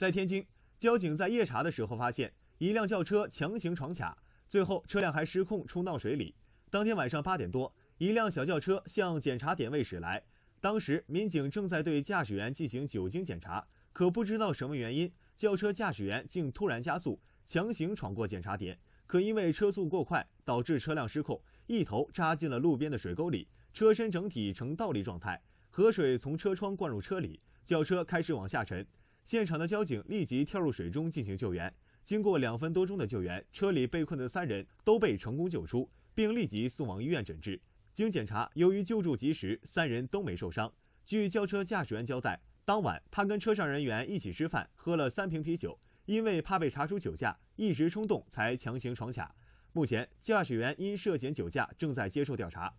在天津，交警在夜查的时候发现一辆轿车强行闯卡，最后车辆还失控冲到水里。当天晚上八点多，一辆小轿车向检查点位驶来，当时民警正在对驾驶员进行酒精检查，可不知道什么原因，轿车驾驶员竟突然加速，强行闯过检查点。可因为车速过快，导致车辆失控，一头扎进了路边的水沟里，车身整体呈倒立状态，河水从车窗灌入车里，轿车开始往下沉。现场的交警立即跳入水中进行救援。经过两分多钟的救援，车里被困的三人都被成功救出，并立即送往医院诊治。经检查，由于救助及时，三人都没受伤。据轿车驾驶员交代，当晚他跟车上人员一起吃饭，喝了三瓶啤酒，因为怕被查出酒驾，一时冲动才强行闯卡。目前，驾驶员因涉嫌酒驾正在接受调查。